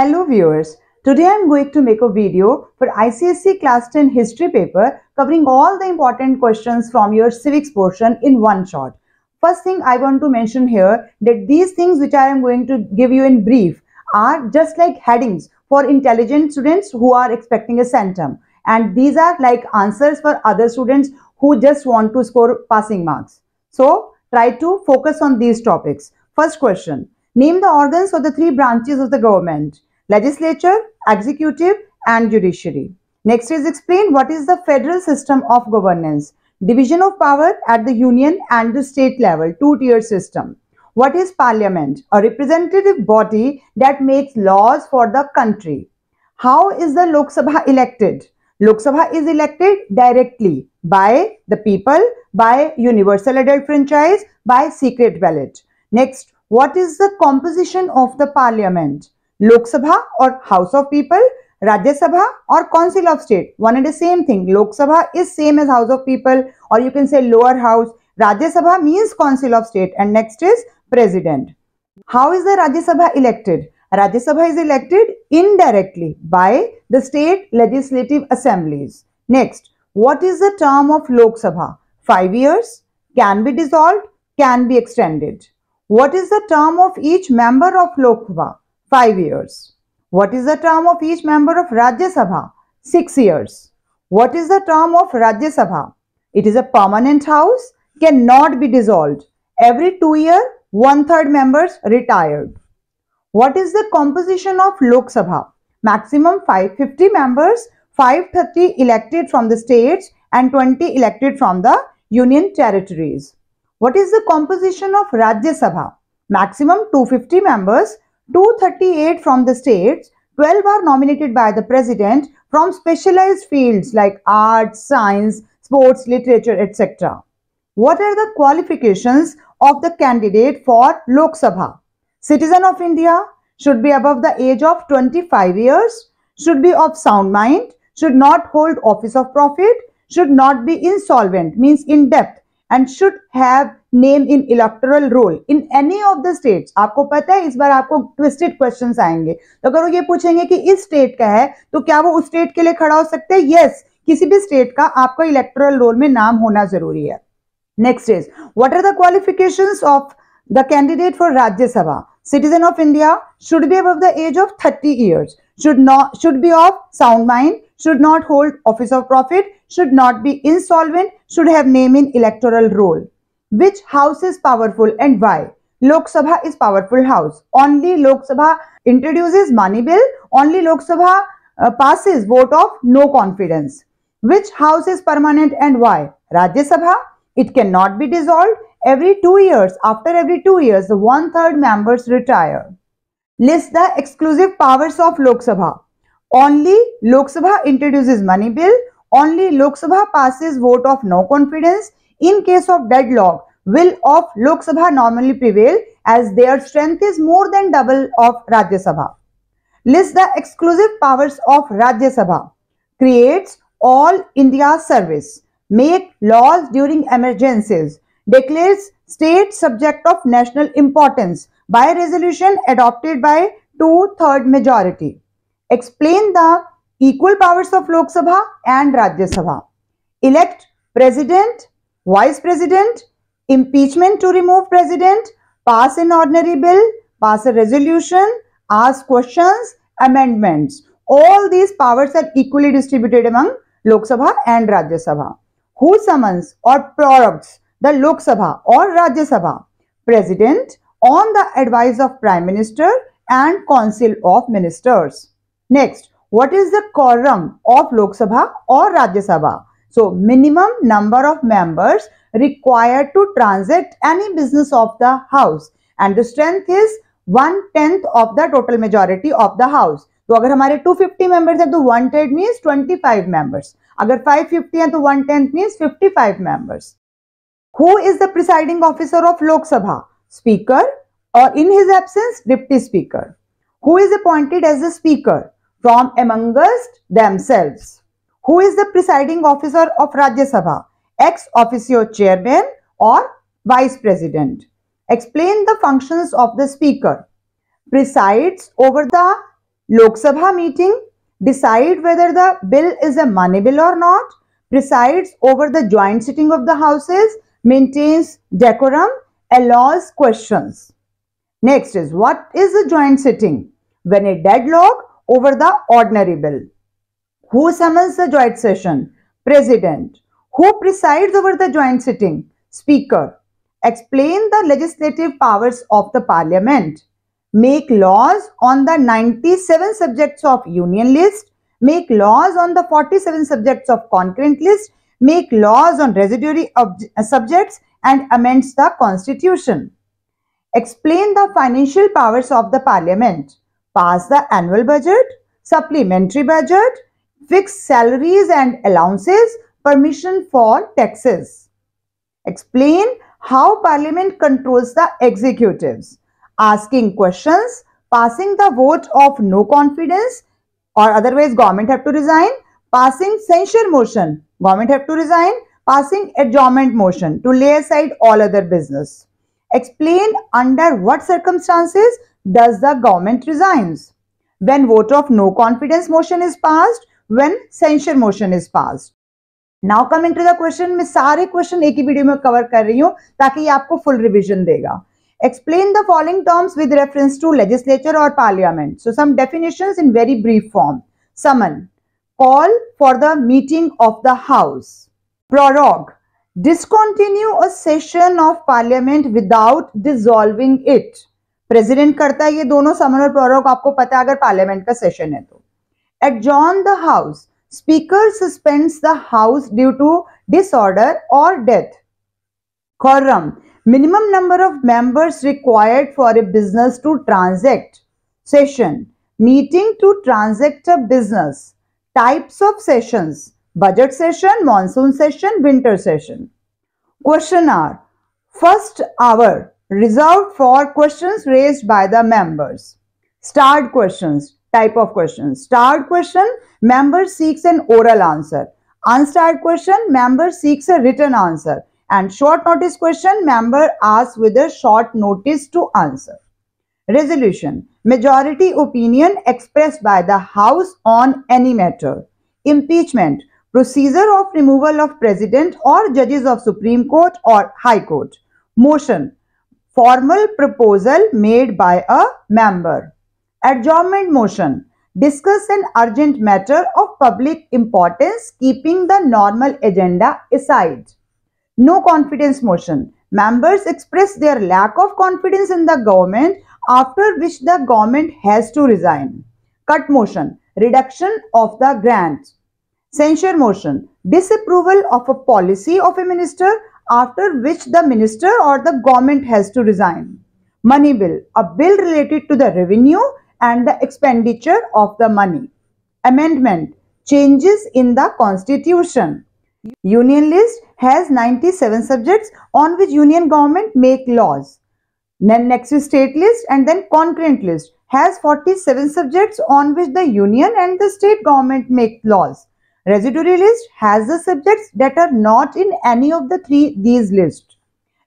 Hello viewers, today I am going to make a video for ICSC Class 10 History paper covering all the important questions from your civics portion in one shot. First thing I want to mention here that these things which I am going to give you in brief are just like headings for intelligent students who are expecting a centum and these are like answers for other students who just want to score passing marks. So try to focus on these topics. First question, name the organs of the three branches of the government legislature, executive and judiciary. Next is explain what is the federal system of governance. Division of power at the union and the state level, two-tier system. What is parliament? A representative body that makes laws for the country. How is the Lok Sabha elected? Lok Sabha is elected directly by the people, by universal adult franchise, by secret ballot. Next, what is the composition of the parliament? Lok Sabha or House of People, Rajya Sabha or Council of State. One and the same thing. Lok Sabha is same as House of People or you can say lower house. Rajya Sabha means Council of State and next is President. How is the Rajya Sabha elected? Rajya Sabha is elected indirectly by the state legislative assemblies. Next, what is the term of Lok Sabha? 5 years, can be dissolved, can be extended. What is the term of each member of Lok Sabha? 5 years. What is the term of each member of Rajya Sabha? 6 years. What is the term of Rajya Sabha? It is a permanent house, cannot be dissolved. Every 2 year, one-third members retired. What is the composition of Lok Sabha? Maximum 550 members, 530 elected from the states and 20 elected from the union territories. What is the composition of Rajya Sabha? Maximum 250 members, 238 from the states, 12 are nominated by the president from specialized fields like arts, science, sports, literature, etc. What are the qualifications of the candidate for Lok Sabha? Citizen of India should be above the age of 25 years, should be of sound mind, should not hold office of profit, should not be insolvent, means in debt, and should have name in electoral roll in any of the states आपको पता है इस बार आपको twisted question आएंगे तो अगर वो ये पूछेंगे कि इस स्टेट का है तो क्या वो उस स्टेट के लिए खड़ा हो सकते हैं यस किसी भी स्टेट का आपका इलेक्टोरल रोल में नाम होना जरूरी है next is what are the qualification of the candidate for Rajya Sabha of India should be above the age of thirty year should not should be of sound mind should not hold office of profit should not be in insolvent should have name in electoral roll Which house is powerful and why? Lok Sabha is powerful house. Only Lok Sabha introduces money bill. Only Lok Sabha uh, passes vote of no confidence. Which house is permanent and why? Rajya Sabha. It cannot be dissolved. Every two years, after every two years, one third members retire. List the exclusive powers of Lok Sabha. Only Lok Sabha introduces money bill. Only Lok Sabha passes vote of no confidence. In case of deadlock, will of Lok Sabha normally prevail as their strength is more than double of Rajya Sabha. List the exclusive powers of Rajya Sabha. Creates all India service. Make laws during emergencies. Declares state subject of national importance by resolution adopted by two-third majority. Explain the equal powers of Lok Sabha and Rajya Sabha. Elect President, Vice President, impeachment to remove President, pass an ordinary bill, pass a resolution, ask questions, amendments. All these powers are equally distributed among Lok Sabha and Rajya Sabha. Who summons or prorogues the Lok Sabha or Rajya Sabha? President on the advice of Prime Minister and Council of Ministers. Next, what is the quorum of Lok Sabha or Rajya Sabha? So minimum number of members required to transact any business of the house and the strength is one tenth of the total majority of the house. So if we 250 members, then one tenth means 25 members. If 550, then one tenth means 55 members. Who is the presiding officer of Lok Sabha? Speaker or in his absence, deputy speaker. Who is appointed as the speaker? From amongst themselves who is the presiding officer of Rajya Sabha? Ex officio chairman or vice president. Explain the functions of the speaker. Presides over the Lok Sabha meeting. Decide whether the bill is a money bill or not. Presides over the joint sitting of the houses. Maintains decorum. Allows questions. Next is what is a joint sitting? When a deadlock over the ordinary bill. Who summons the joint session? President. Who presides over the joint sitting? Speaker. Explain the legislative powers of the parliament. Make laws on the 97 subjects of union list. Make laws on the 47 subjects of concurrent list. Make laws on residuary subjects and amends the constitution. Explain the financial powers of the parliament. Pass the annual budget, supplementary budget, fixed salaries and allowances, permission for taxes. Explain how parliament controls the executives, asking questions, passing the vote of no confidence or otherwise government have to resign, passing censure motion, government have to resign, passing adjournment motion to lay aside all other business. Explain under what circumstances does the government resigns. When vote of no confidence motion is passed, when censure motion is passed. Now coming to the question, मैं सारे question एक ही video में cover कर रही हूँ ताकि ये आपको full revision देगा explain the following terms with reference to legislature or parliament so some definitions in very brief form summon call for the meeting of the house prorogue discontinue a session of parliament without dissolving it president करता है ये दोनों समन और prorogue आपको पता है अगर parliament का सेशन है तो adjourn the house. Speaker suspends the house due to disorder or death. Quorum. Minimum number of members required for a business to transact. Session. Meeting to transact a business. Types of sessions. Budget session, monsoon session, winter session. Question hour. First hour reserved for questions raised by the members. Start questions type of question. Starred question, member seeks an oral answer. Unstarred question, member seeks a written answer. And short notice question, member asks with a short notice to answer. Resolution, majority opinion expressed by the House on any matter. Impeachment, procedure of removal of president or judges of Supreme Court or High Court. Motion, formal proposal made by a member. Adjournment motion. Discuss an urgent matter of public importance, keeping the normal agenda aside. No confidence motion. Members express their lack of confidence in the government, after which the government has to resign. Cut motion. Reduction of the grant. Censure motion. Disapproval of a policy of a minister, after which the minister or the government has to resign. Money bill. A bill related to the revenue and the expenditure of the money. Amendment Changes in the Constitution Union list has 97 subjects on which union government make laws. Then next is state list and then concurrent list has 47 subjects on which the union and the state government make laws. Residuary list has the subjects that are not in any of the three these lists.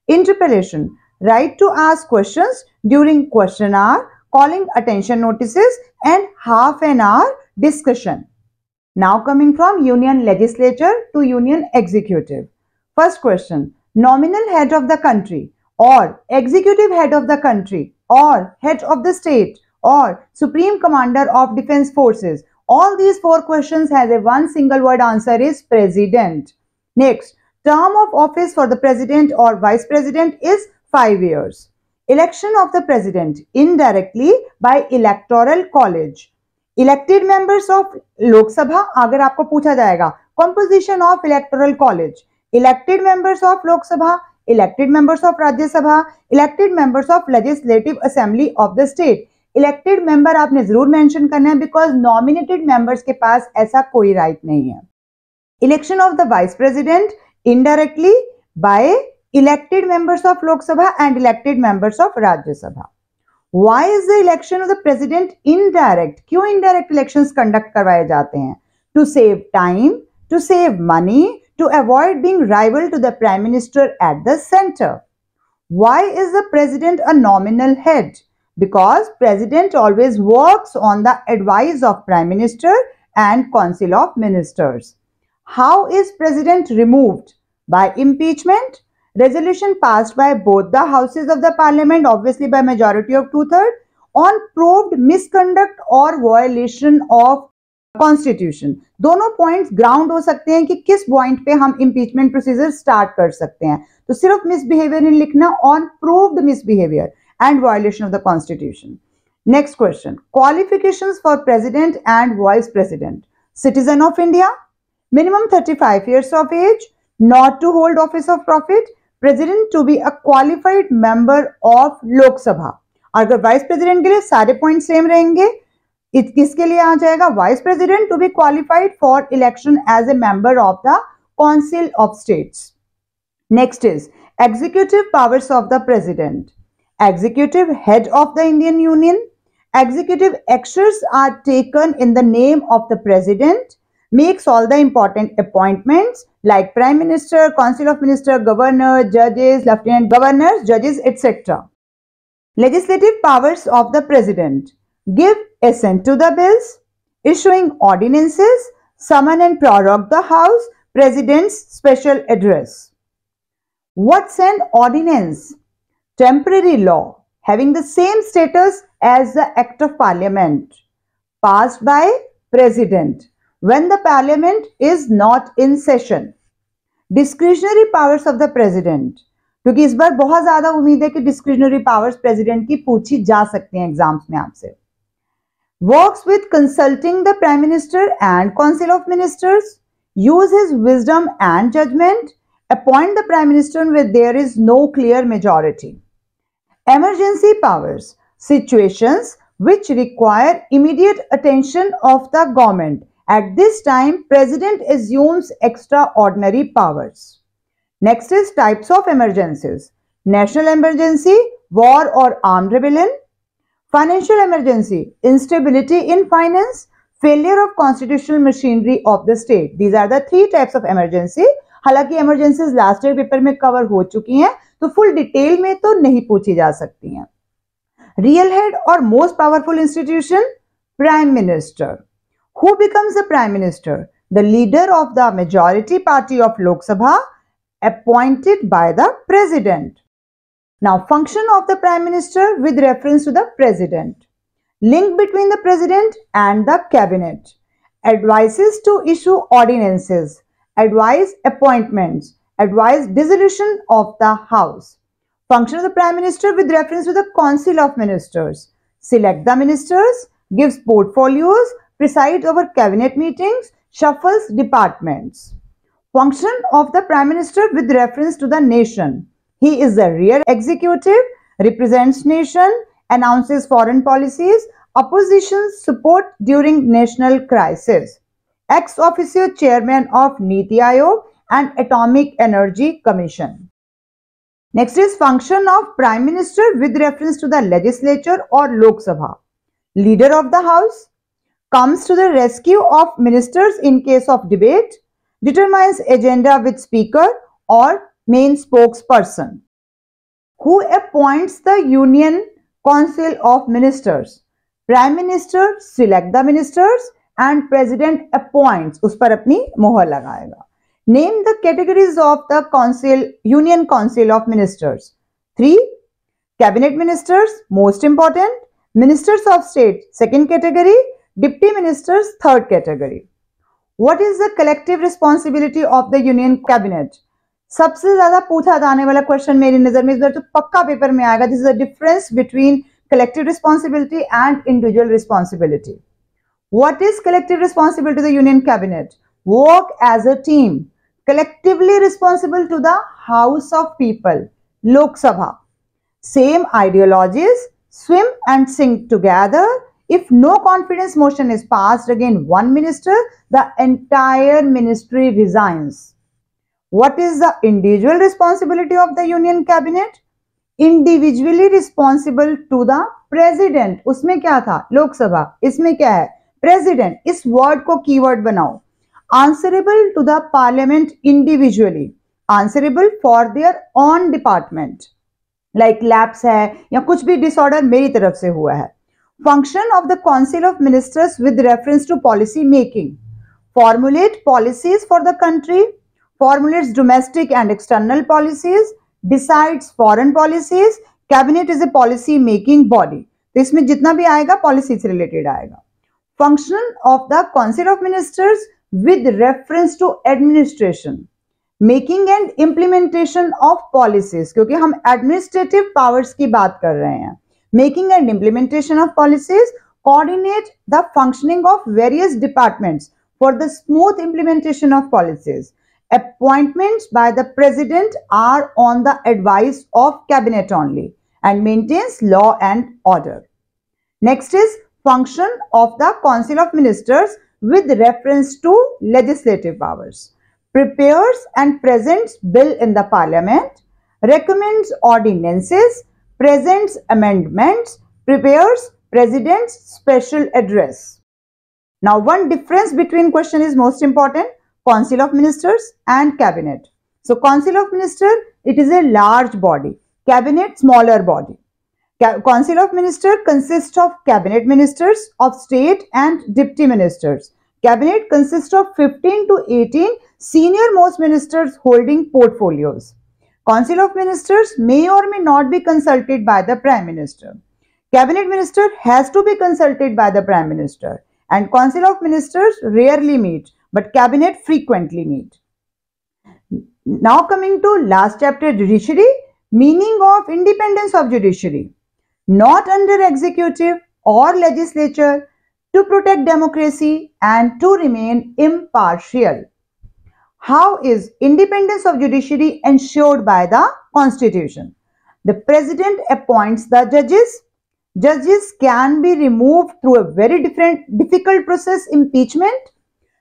Interpellation, right to ask questions during question hour calling attention notices and half an hour discussion. Now coming from union legislature to union executive. First question, nominal head of the country or executive head of the country or head of the state or supreme commander of defense forces. All these four questions has a one single word answer is president. Next, term of office for the president or vice president is 5 years. election of the president indirectly by electoral college elected members of lok sabha agar aapko pucha jayega composition of electoral college elected members of lok sabha elected members of rajya sabha elected members of legislative assembly of the state elected member आपने जरूर mention करना है because nominated members के पास ऐसा कोई right नहीं है election of the vice president indirectly by elected members of Lok Sabha and elected members of Rajya Sabha. Why is the election of the president indirect? Why indirect elections conduct करवाए जाते हैं? To save time, to save money, to avoid being rival to the prime minister at the center. Why is the president a nominal head? Because president always works on the advice of prime minister and council of ministers. How is president removed? By impeachment, resolution passed by both the houses of the parliament, obviously by majority of two-thirds, on proved misconduct or violation of constitution. Dono points ground ho sakte hain ki kis point pe hum impeachment procedures start kar sakte hain. So, sirf misbehavior in likhna on proved misbehavior and violation of the constitution. Next question. Qualifications for president and vice president. Citizen of India. Minimum 35 years of age. Not to hold office of profit. President to be a qualified member of Lok Sabha अगर vice president के लिए सारे point same रहेंगे किसके लिए आ जाएगा vice president to be qualified for election as a member of the council of states next is executive powers of the president executive head of the Indian union executive actions are taken in the name of the president makes all the important appointments like prime minister, council of minister, governor, judges, lieutenant governors, judges, etc. Legislative powers of the president give assent to the bills, issuing ordinances, summon and prorogue the house, president's special address. What's an ordinance? Temporary law having the same status as the act of parliament passed by president when the parliament is not in session. discretionary powers of the President. क्योंकि इस बार बहुत ज्यादा उम्मीद है कि discretionary powers president की पूछी जा सकती हैं एग्जाम्स में works with consulting the prime minister and council of ministers Uses wisdom and judgment appoint the prime minister where there is no clear majority emergency powers situations which require immediate attention of the government At this time, President assumes extraordinary powers. Next is types of emergencies. National emergency, war or armed rebellion. Financial emergency, instability in finance, failure of constitutional machinery of the state. These are the three types of emergency. हालांकि emergencies last year paper में cover हो चुकी हैं तो full detail में तो नहीं पूछी जा सकती हैं. Real head और most powerful institution, Prime Minister. Who becomes the Prime Minister? The leader of the majority party of Lok Sabha appointed by the President. Now function of the Prime Minister with reference to the President. Link between the President and the Cabinet. Advises to issue ordinances. Advise appointments. Advise dissolution of the House. Function of the Prime Minister with reference to the Council of Ministers. Select the ministers, gives portfolios, presides over cabinet meetings, shuffles departments. Function of the Prime Minister with reference to the nation. He is the real executive, represents nation, announces foreign policies, opposition's support during national crisis. Ex officio chairman of Niti Aayog and Atomic Energy Commission. Next is function of Prime Minister with reference to the legislature or Lok Sabha. Leader of the house, comes to the rescue of ministers in case of debate, determines agenda with speaker or main spokesperson. Who appoints the Union Council of Ministers? Prime Minister select the ministers and President appoints. उस पर अपनी मोहर लगाएगा. Name the categories of the Council, Union Council of Ministers. Three, Cabinet Ministers, most important. Ministers of State, second category. Deputy Ministers, third category. What is the collective responsibility of the Union Cabinet? सबसे ज्यादा पूछा जाने वाला question मेरी नजर में इस बार तो पक्का पेपर में आएगा this is the difference between collective responsibility and individual responsibility. What is collective responsibility to the Union Cabinet? Work as a team, collectively responsible to the House of People, Lok Sabha. Same ideologies, swim and sink together, If no confidence motion is passed against one minister, the entire ministry resigns. What is the individual responsibility of the union cabinet? Individually responsible to the president उसमें क्या था लोकसभा इसमें क्या है president इस word को keyword बनाओ answerable to the parliament individually answerable for their own department like लैप्स है या कुछ भी डिसऑर्डर मेरी तरफ से हुआ है function of the council of ministers with reference to policy making formulate policies for the country formulates domestic and external policies decides foreign policies cabinet is a policy making body तो इसमें जितना भी आएगा पॉलिसी से related आएगा function of the council of ministers with reference to administration making and implementation of policies क्योंकि हम administrative powers की बात कर रहे हैं making and implementation of policies, coordinate the functioning of various departments for the smooth implementation of policies. Appointments by the President are on the advice of Cabinet only and maintains law and order. Next is function of the Council of Ministers with reference to legislative powers. Prepares and presents bill in the Parliament, recommends ordinances presents amendments, prepares president's special address. Now one difference between question is most important, Council of Ministers and Cabinet. So Council of Ministers, it is a large body, Cabinet smaller body. Council of Ministers consists of cabinet ministers of state and deputy ministers. Cabinet consists of 15 to 18 senior most ministers holding portfolios. Council of Ministers may or may not be consulted by the Prime Minister. Cabinet Minister has to be consulted by the Prime Minister and Council of Ministers rarely meet but Cabinet frequently meet. Now coming to last chapter Judiciary, meaning of independence of Judiciary. Not under executive or legislature to protect democracy and to remain impartial. How is independence of judiciary ensured by the constitution? The president appoints the judges. Judges can be removed through a very different difficult process impeachment.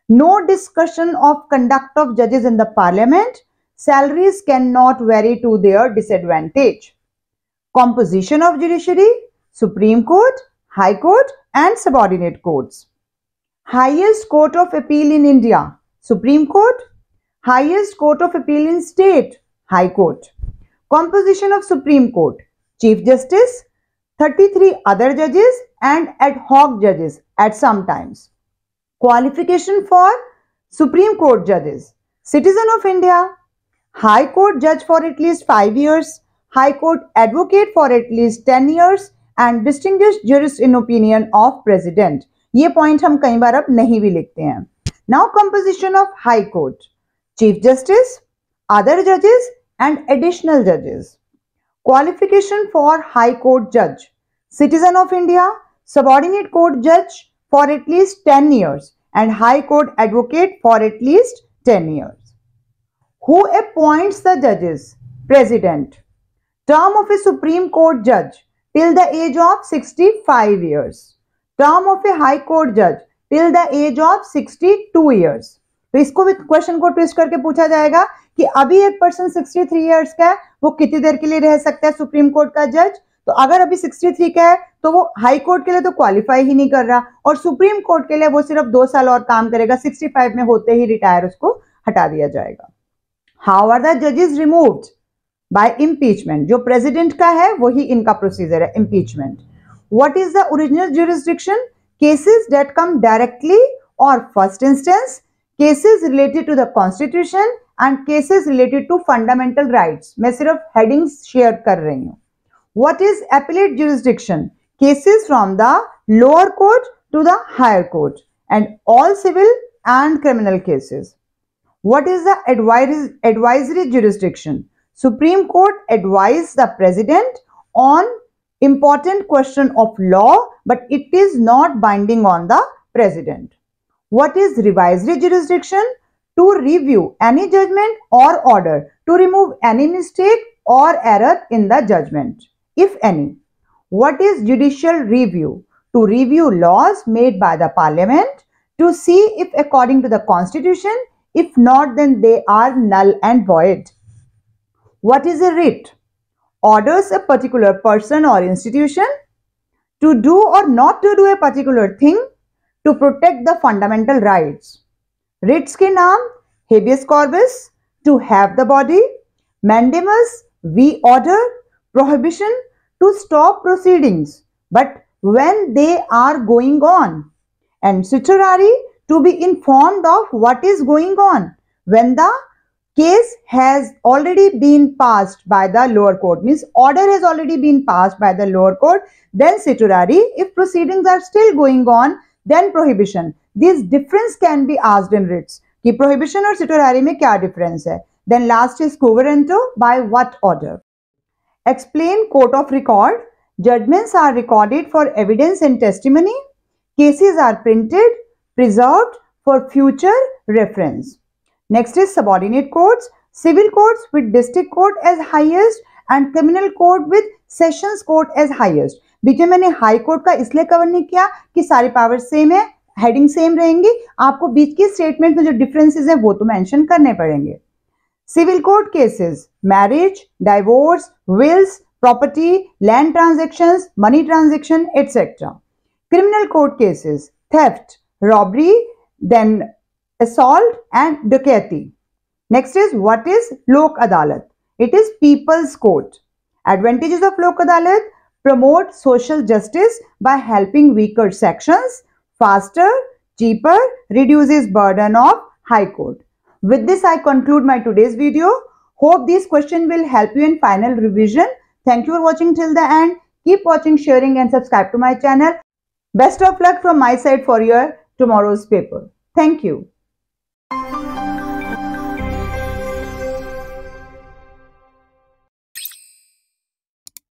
No discussion of conduct of judges in the parliament. Salaries cannot vary to their disadvantage. Composition of judiciary, Supreme Court, High Court and subordinate courts. Highest Court of Appeal in India, Supreme Court, Highest Court of Appeal in state, High Court. Composition of Supreme Court, Chief Justice, 33 other judges and ad hoc judges at some times. Qualification for Supreme Court judges, citizen of India, High Court judge for at least 5 years, High Court advocate for at least 10 years and distinguished jurist in opinion of president. ये point हम कई बार अब नहीं भी लिखते हैं Now composition of High Court. Chief Justice, other judges and additional judges. Qualification for High Court Judge. Citizen of India, subordinate court judge for at least 10 years and High Court advocate for at least 10 years. Who appoints the judges? President. Term of a Supreme Court judge till the age of 65 years. Term of a High Court judge till the age of 62 years. तो इसको भी question को twist करके पूछा जाएगा कि अभी एक पर्सन 63 ईयर्स का है वो कितनी देर के लिए रह सकता है सुप्रीम कोर्ट का जज तो अगर अभी 63 का है तो वो हाई कोर्ट के लिए तो क्वालिफाई ही नहीं कर रहा और सुप्रीम कोर्ट के लिए वो सिर्फ दो साल और काम करेगा 65 में होते ही रिटायर उसको हटा दिया जाएगा हाउ आर द जजेस रिमूव्ड बाय इम्पीचमेंट जो प्रेसिडेंट का है वही इनका प्रोसीजर है impeachment what is the original jurisdiction cases that come directly और first instance cases related to the constitution and cases related to fundamental rights मैं सिर्फ headings share कर रही हूँ What is appellate jurisdiction? Cases from the lower court to the higher court and all civil and criminal cases. What is the advisory, advisory jurisdiction? Supreme Court advises the president on important question of law but it is not binding on the president. What is revisory jurisdiction? To review any judgment or order, to remove any mistake or error in the judgment, if any. What is judicial review? To review laws made by the parliament, to see if according to the constitution, if not then they are null and void. What is a writ? Orders a particular person or institution to do or not to do a particular thing to protect the fundamental rights. Writs के नाम habeas corpus to have the body, mandamus we order, prohibition to stop proceedings but when they are going on and certiorari to be informed of what is going on when the case has already been passed by the lower court means order has already been passed by the lower court then certiorari if proceedings are still going on then prohibition. This difference can be asked in writs. कि prohibition or सिटोरारी में kya difference hai. Then last is कोवरेंटो by what order? Explain court of record. judgments are recorded for evidence and testimony cases are printed preserved for future reference next is subordinate courts civil courts with district court as highest and criminal court with sessions court as highest बीच में मैंने high court का इसलिए cover नहीं किया कि सारी power same है heading same रहेंगी आपको बीच की स्टेटमेंट में जो डिफरेंसेस है वो तो मेंशन करने पड़ेंगे civil court cases marriage divorce wills property land transaction money transaction etcetera criminal court cases theft robbery then assault and dacoity next is what is Lok Adalat it is people's court advantages of Lok Adalat promote social justice by helping weaker sections faster, cheaper, reduces burden of High Court. With this, I conclude my today's video. Hope this question will help you in final revision. Thank you for watching till the end. Keep watching, sharing and subscribe to my channel. Best of luck from my side for your tomorrow's paper. Thank you.